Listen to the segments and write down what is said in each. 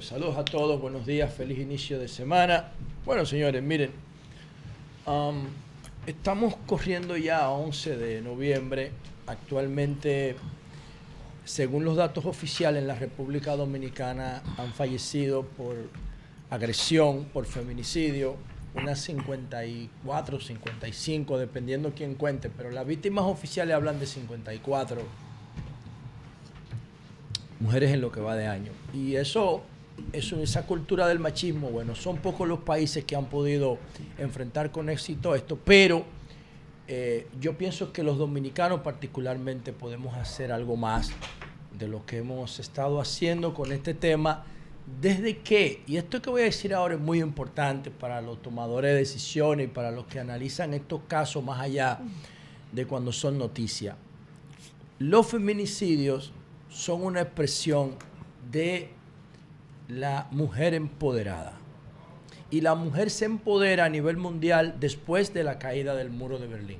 Saludos a todos, buenos días, feliz inicio de semana. Bueno, señores, miren, um, estamos corriendo ya a 11 de noviembre. Actualmente, según los datos oficiales, en la República Dominicana han fallecido por agresión, por feminicidio, unas 54, 55, dependiendo quién cuente, pero las víctimas oficiales hablan de 54 mujeres en lo que va de año. Y eso esa cultura del machismo, bueno, son pocos los países que han podido enfrentar con éxito esto, pero eh, yo pienso que los dominicanos particularmente podemos hacer algo más de lo que hemos estado haciendo con este tema, desde que, y esto que voy a decir ahora es muy importante para los tomadores de decisiones y para los que analizan estos casos más allá de cuando son noticias. los feminicidios son una expresión de la mujer empoderada. Y la mujer se empodera a nivel mundial después de la caída del muro de Berlín.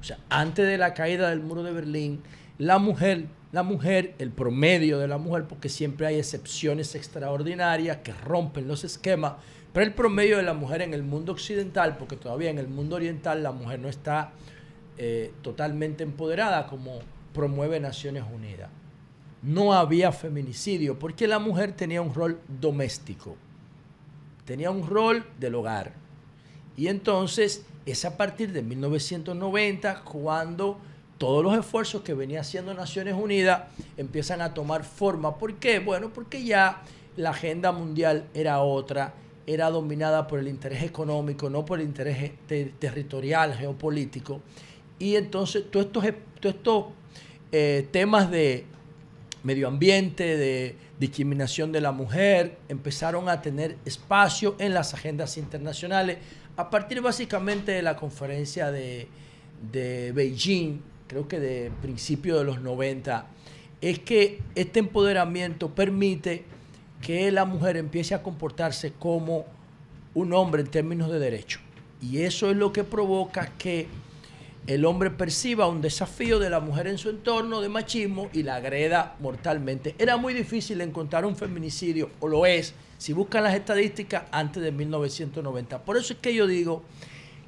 O sea, antes de la caída del muro de Berlín, la mujer, la mujer, el promedio de la mujer, porque siempre hay excepciones extraordinarias que rompen los esquemas, pero el promedio de la mujer en el mundo occidental, porque todavía en el mundo oriental la mujer no está eh, totalmente empoderada como promueve Naciones Unidas no había feminicidio porque la mujer tenía un rol doméstico, tenía un rol del hogar. Y entonces es a partir de 1990 cuando todos los esfuerzos que venía haciendo Naciones Unidas empiezan a tomar forma. ¿Por qué? Bueno, porque ya la agenda mundial era otra, era dominada por el interés económico, no por el interés territorial, geopolítico. Y entonces todos estos, e, eh, temas de medio ambiente, de discriminación de la mujer, empezaron a tener espacio en las agendas internacionales a partir básicamente de la conferencia de, Beijing, creo que de principio de los 90, es que este empoderamiento permite que la mujer empiece a comportarse como un hombre en términos de derecho. Y eso es lo que provoca que el hombre perciba un desafío de la mujer en su entorno de machismo y la agreda mortalmente. Era muy difícil encontrar un feminicidio, o lo es, si buscan las estadísticas, antes de 1990. Por eso es que yo digo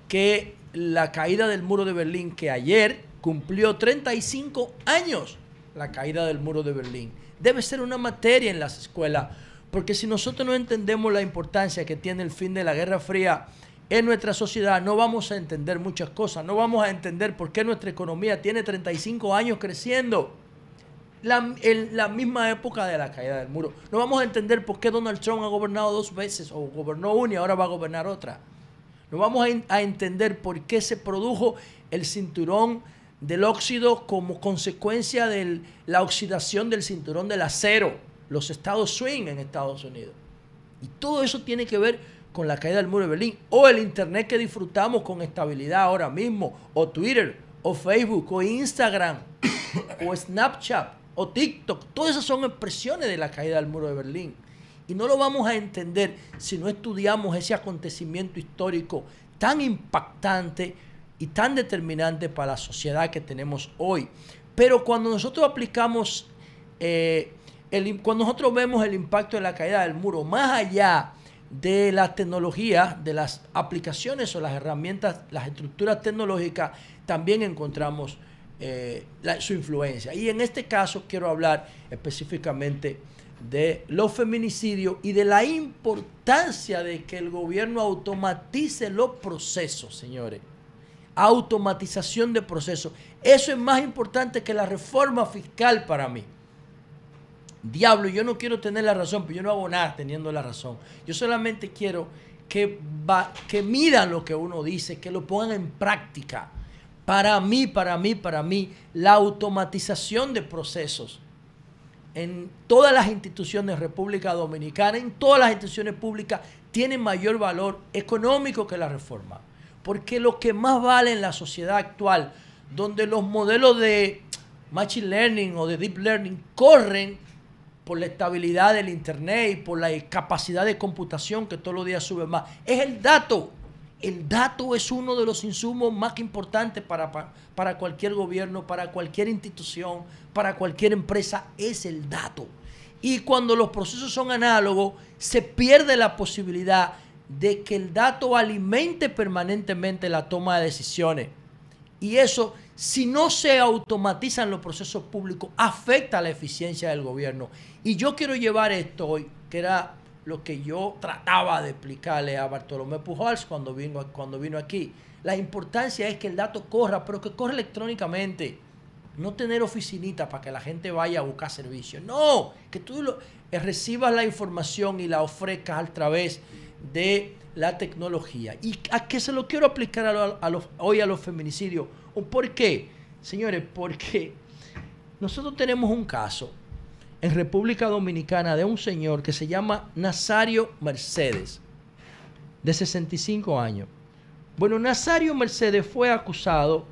que la caída del muro de Berlín, que ayer cumplió 35 años, la caída del muro de Berlín, debe ser una materia en las escuelas, porque si nosotros no entendemos la importancia que tiene el fin de la Guerra Fría, en nuestra sociedad no vamos a entender muchas cosas, no vamos a entender por qué nuestra economía tiene 35 años creciendo. en la misma época de la caída del muro. No vamos a entender por qué Donald Trump ha gobernado dos veces, o gobernó una y ahora va a gobernar otra. No vamos a, a entender por qué se produjo el cinturón del óxido como consecuencia de la oxidación del cinturón del acero, los estados swing en Estados Unidos. Y todo eso tiene que ver con la caída del muro de Berlín, o el Internet que disfrutamos con estabilidad ahora mismo, o Twitter, o Facebook, o Instagram, o Snapchat, o TikTok. Todas esas son expresiones de la caída del muro de Berlín. Y no lo vamos a entender si no estudiamos ese acontecimiento histórico tan impactante y tan determinante para la sociedad que tenemos hoy. Pero cuando nosotros aplicamos, eh, cuando nosotros vemos el impacto de la caída del muro, más allá de la tecnología, de las aplicaciones o las herramientas, las estructuras tecnológicas, también encontramos eh, su influencia. Y en este caso quiero hablar específicamente de los feminicidios y de la importancia de que el gobierno automatice los procesos, señores. Automatización de procesos. Eso es más importante que la reforma fiscal para mí diablo, yo no quiero tener la razón, pero yo no hago nada teniendo la razón. Yo solamente quiero que, va, que midan lo que uno dice, que lo pongan en práctica. Para mí, para mí, para mí, la automatización de procesos en todas las instituciones de República Dominicana, en todas las instituciones públicas, tiene mayor valor económico que la reforma. Porque lo que más vale en la sociedad actual, donde los modelos de Machine Learning o de Deep Learning corren por la estabilidad del Internet y por la capacidad de computación que todos los días sube más. Es el dato. El dato es uno de los insumos más importantes para, para, cualquier gobierno, para cualquier institución, para cualquier empresa. Es el dato. Y cuando los procesos son análogos, se pierde la posibilidad de que el dato alimente permanentemente la toma de decisiones. Y eso si no se automatizan los procesos públicos, afecta la eficiencia del gobierno. Y yo quiero llevar esto hoy, que era lo que yo trataba de explicarle a Bartolomé Pujols cuando vino, cuando vino aquí. La importancia es que el dato corra, pero que corra electrónicamente. No tener oficinita para que la gente vaya a buscar servicios. No, que tú eh, recibas la información y la ofrezcas a través de la tecnología. ¿Y a qué se lo quiero aplicar hoy a los feminicidios? ¿Por qué? Señores, porque nosotros tenemos un caso en República Dominicana de un señor que se llama Nazario Mercedes, de 65 años. Bueno, Nazario Mercedes fue acusado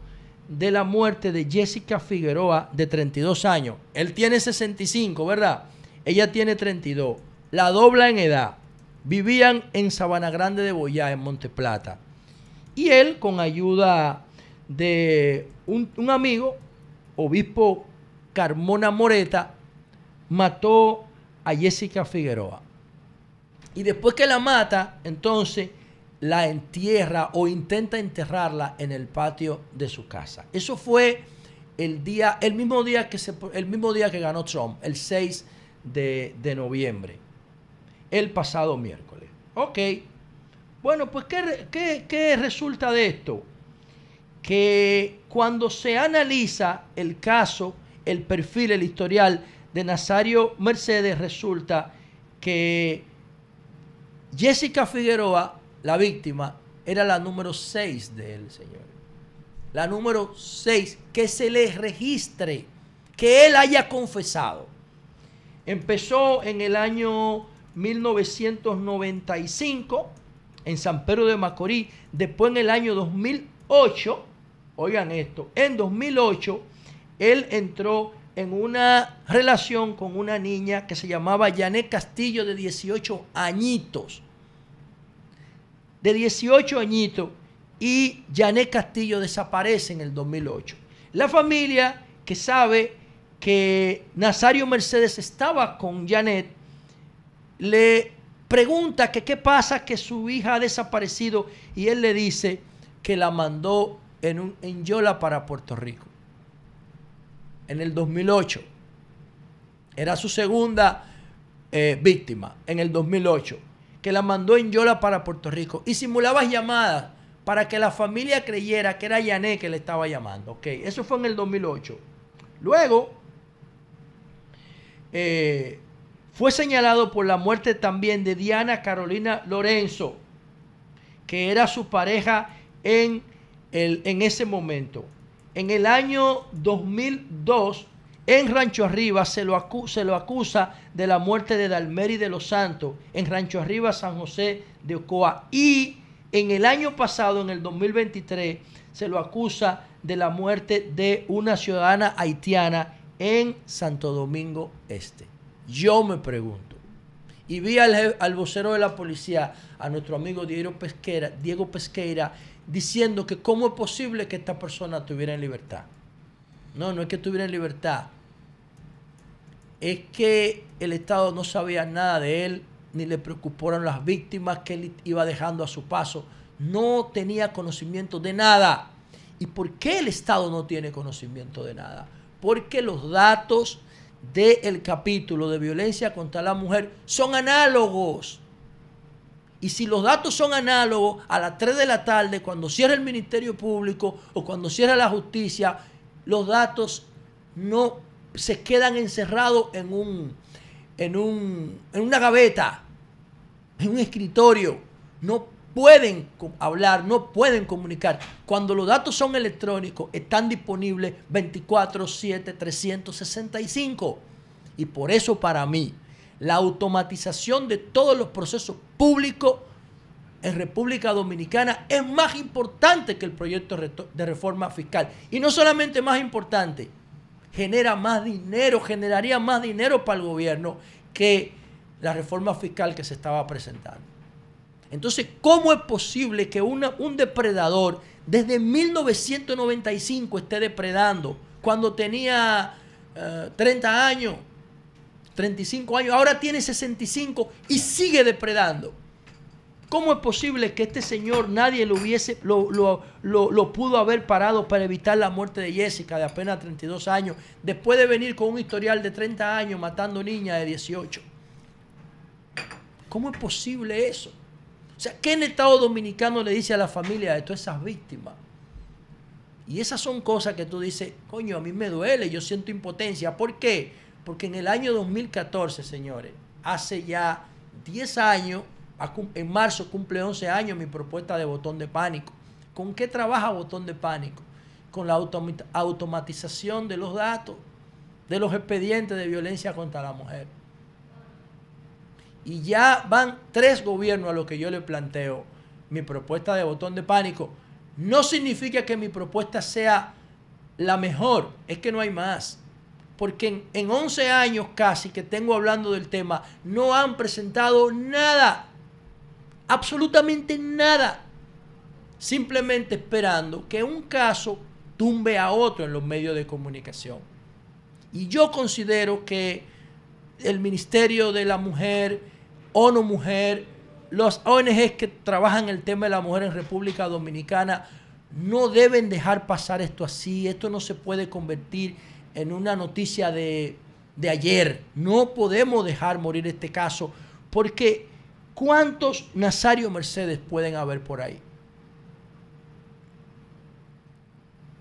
de la muerte de Jessica Figueroa, de 32 años. Él tiene 65, ¿verdad? Ella tiene 32. La dobla en edad. Vivían en Sabana Grande de Boyá, en Monte Plata. Y él, con ayuda de un, amigo, obispo Carmona Moreta, mató a Jessica Figueroa. Y después que la mata, entonces la entierra o intenta enterrarla en el patio de su casa. Eso fue el día, el mismo día que se, el mismo día que ganó Trump, el 6 de noviembre el pasado miércoles. Ok. Bueno, pues ¿qué, resulta de esto? Que cuando se analiza el caso, el perfil, el historial de Nazario Mercedes, resulta que Jessica Figueroa, la víctima, era la número 6 del señor. La número 6, que se le registre, que él haya confesado. Empezó en el año 1995 en San Pedro de Macorís, después en el año 2008, oigan esto, en 2008 él entró en una relación con una niña que se llamaba Janet Castillo de 18 añitos. De 18 añitos y Janet Castillo desaparece en el 2008. La familia que sabe que Nazario Mercedes estaba con Janet le pregunta que qué pasa que su hija ha desaparecido y él le dice que la mandó en, un, en Yola para Puerto Rico. En el 2008. Era su segunda eh, víctima, en el 2008, que la mandó en Yola para Puerto Rico y simulaba llamadas para que la familia creyera que era Yané que le estaba llamando. Ok, eso fue en el 2008. Luego, eh, fue señalado por la muerte también de Diana Carolina Lorenzo, que era su pareja en, el, en ese momento. En el año 2002, en Rancho Arriba se lo, se lo acusa de la muerte de Dalmeri de los Santos, en Rancho Arriba, San José de Ocoa. Y en el año pasado, en el 2023, se lo acusa de la muerte de una ciudadana haitiana en Santo Domingo Este. Yo me pregunto. Y vi al, vocero de la policía, a nuestro amigo Diego Pesquera, Diego Pesqueira, diciendo que cómo es posible que esta persona estuviera en libertad. No, no es que estuviera en libertad. Es que el Estado no sabía nada de él, ni le preocuparon las víctimas que él iba dejando a su paso. No tenía conocimiento de nada. ¿Y por qué el Estado no tiene conocimiento de nada? Porque los datos del capítulo de violencia contra la mujer son análogos. Y si los datos son análogos a las 3 de la tarde, cuando cierra el Ministerio Público o cuando cierra la justicia, los datos no se quedan encerrados en, un, en, un, en una gaveta, en un escritorio. No pueden hablar, no pueden comunicar. Cuando los datos son electrónicos, están disponibles 24, 7, 365. Y por eso para mí, la automatización de todos los procesos públicos en República Dominicana es más importante que el proyecto de reforma fiscal. Y no solamente más importante, genera más dinero, generaría más dinero para el gobierno que la reforma fiscal que se estaba presentando. Entonces, ¿cómo es posible que un depredador desde 1995 esté depredando cuando tenía 30 eh, años, 35 años, ahora tiene 65 y sigue depredando? ¿Cómo es posible que este señor nadie lo hubiese, lo, lo, pudo haber parado para evitar la muerte de Jessica de apenas 32 años, después de venir con un historial de 30 años matando niña de 18? ¿Cómo es posible eso? O sea, ¿qué el Estado dominicano le dice a la familia de todas esas víctimas? Y esas son cosas que tú dices, coño, a mí me duele, yo siento impotencia. ¿Por qué? Porque en el año 2014, señores, hace ya 10 años, en marzo cumple 11 años mi propuesta de botón de pánico. ¿Con qué trabaja botón de pánico? Con la automatización de los datos, de los expedientes de violencia contra la mujer. Y ya van tres gobiernos a los que yo le planteo mi propuesta de botón de pánico. No significa que mi propuesta sea la mejor, es que no hay más. Porque en, en 11 años casi que tengo hablando del tema, no han presentado nada, absolutamente nada. Simplemente esperando que un caso tumbe a otro en los medios de comunicación. Y yo considero que el Ministerio de la Mujer, ONU Mujer, los ONGs que trabajan el tema de la mujer en República Dominicana no deben dejar pasar esto así. Esto no se puede convertir en una noticia de, de ayer. No podemos dejar morir este caso porque ¿cuántos Nazario Mercedes pueden haber por ahí?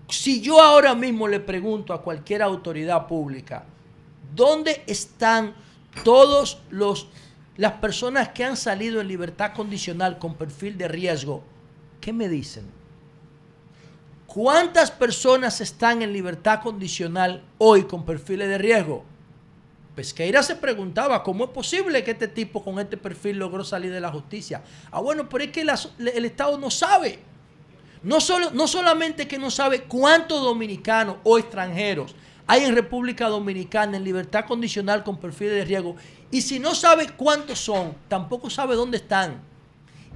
Si yo ahora mismo le pregunto a cualquier autoridad pública, ¿Dónde están todos las personas que han salido en libertad condicional con perfil de riesgo? ¿Qué me dicen? ¿Cuántas personas están en libertad condicional hoy con perfiles de riesgo? Pesqueira se preguntaba, ¿cómo es posible que este tipo con este perfil logró salir de la justicia? Ah, bueno, pero es que el Estado no sabe. No, no solamente que no sabe cuántos dominicanos o extranjeros hay en República Dominicana en libertad condicional con perfil de riesgo. Y si no sabe cuántos son, tampoco sabe dónde están.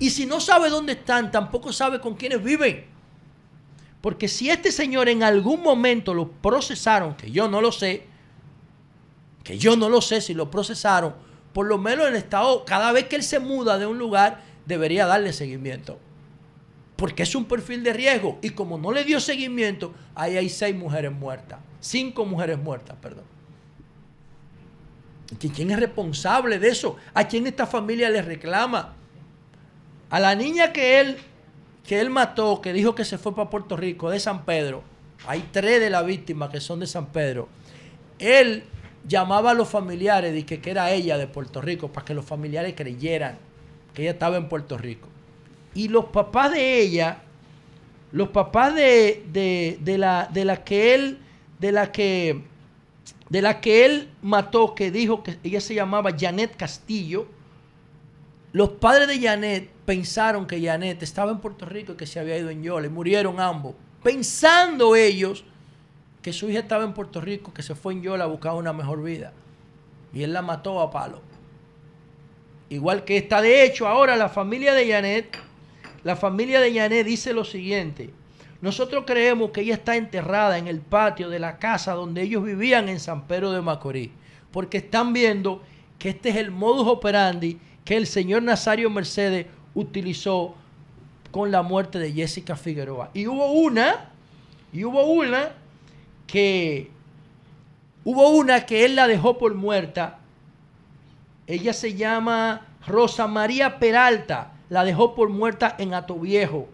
Y si no sabe dónde están, tampoco sabe con quiénes viven. Porque si este señor en algún momento lo procesaron, que yo no lo sé, que yo no lo sé si lo procesaron, por lo menos el Estado, cada vez que él se muda de un lugar, debería darle seguimiento porque es un perfil de riesgo. Y como no le dio seguimiento, ahí hay seis mujeres muertas, cinco mujeres muertas, perdón. ¿Quién es responsable de eso? ¿A quién esta familia le reclama? A la niña que él, que él mató, que dijo que se fue para Puerto Rico, de San Pedro, hay tres de las víctimas que son de San Pedro. Él llamaba a los familiares, y que era ella de Puerto Rico, para que los familiares creyeran que ella estaba en Puerto Rico. Y los papás de ella, los papás de, la, de la que él, de la que, de la que él mató, que dijo que ella se llamaba Janet Castillo, los padres de Janet pensaron que Janet estaba en Puerto Rico y que se había ido en Yola y murieron ambos, pensando ellos que su hija estaba en Puerto Rico, que se fue en Yola a buscar una mejor vida. Y él la mató a palo. Igual que está, de hecho, ahora la familia de Janet la familia de Yané dice lo siguiente. Nosotros creemos que ella está enterrada en el patio de la casa donde ellos vivían en San Pedro de Macorís, porque están viendo que este es el modus operandi que el señor Nazario Mercedes utilizó con la muerte de Jessica Figueroa. Y hubo una, y hubo una que hubo una que él la dejó por muerta. Ella se llama Rosa María Peralta la dejó por muerta en Atoviejo,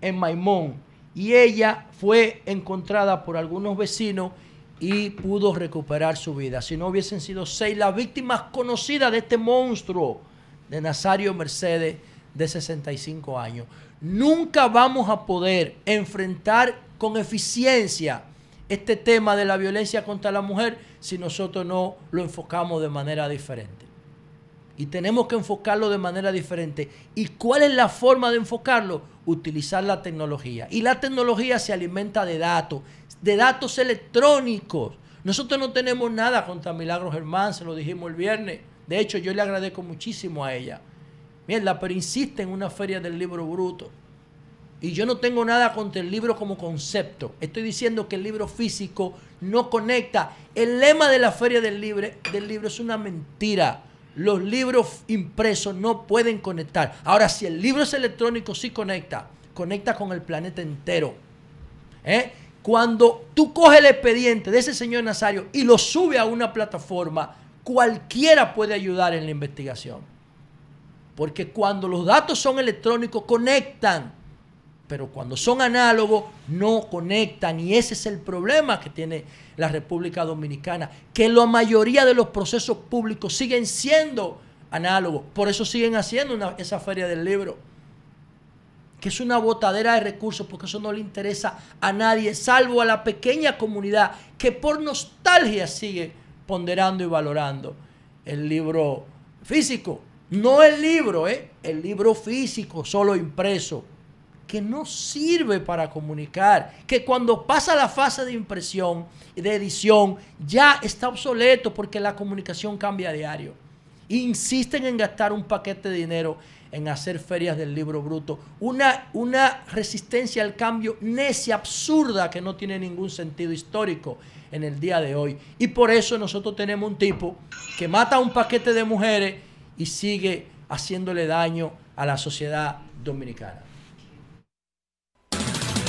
en Maimón, y ella fue encontrada por algunos vecinos y pudo recuperar su vida. Si no hubiesen sido seis las víctimas conocidas de este monstruo de Nazario Mercedes de 65 años. Nunca vamos a poder enfrentar con eficiencia este tema de la violencia contra la mujer si nosotros no lo enfocamos de manera diferente y tenemos que enfocarlo de manera diferente. ¿Y cuál es la forma de enfocarlo? Utilizar la tecnología. Y la tecnología se alimenta de datos, de datos electrónicos. Nosotros no tenemos nada contra Milagros Germán, se lo dijimos el viernes. De hecho, yo le agradezco muchísimo a ella. Mierda, pero insiste en una feria del libro bruto. Y yo no tengo nada contra el libro como concepto. Estoy diciendo que el libro físico no conecta. El lema de la feria del, del libro es una mentira los libros impresos no pueden conectar. Ahora, si el libro es electrónico, sí conecta. Conecta con el planeta entero. ¿eh? Cuando tú coges el expediente de ese señor Nazario y lo sube a una plataforma, cualquiera puede ayudar en la investigación. Porque cuando los datos son electrónicos, conectan pero cuando son análogos no conectan y ese es el problema que tiene la República Dominicana, que la mayoría de los procesos públicos siguen siendo análogos, por eso siguen haciendo esa feria del libro, que es una botadera de recursos porque eso no le interesa a nadie, salvo a la pequeña comunidad que por nostalgia sigue ponderando y valorando el libro físico, no el libro, ¿eh? el libro físico solo impreso que no sirve para comunicar, que cuando pasa la fase de impresión y de edición ya está obsoleto porque la comunicación cambia a diario. Insisten en gastar un paquete de dinero en hacer ferias del libro bruto. Una, una resistencia al cambio necia, absurda, que no tiene ningún sentido histórico en el día de hoy. Y por eso nosotros tenemos un tipo que mata a un paquete de mujeres y sigue haciéndole daño a la sociedad dominicana.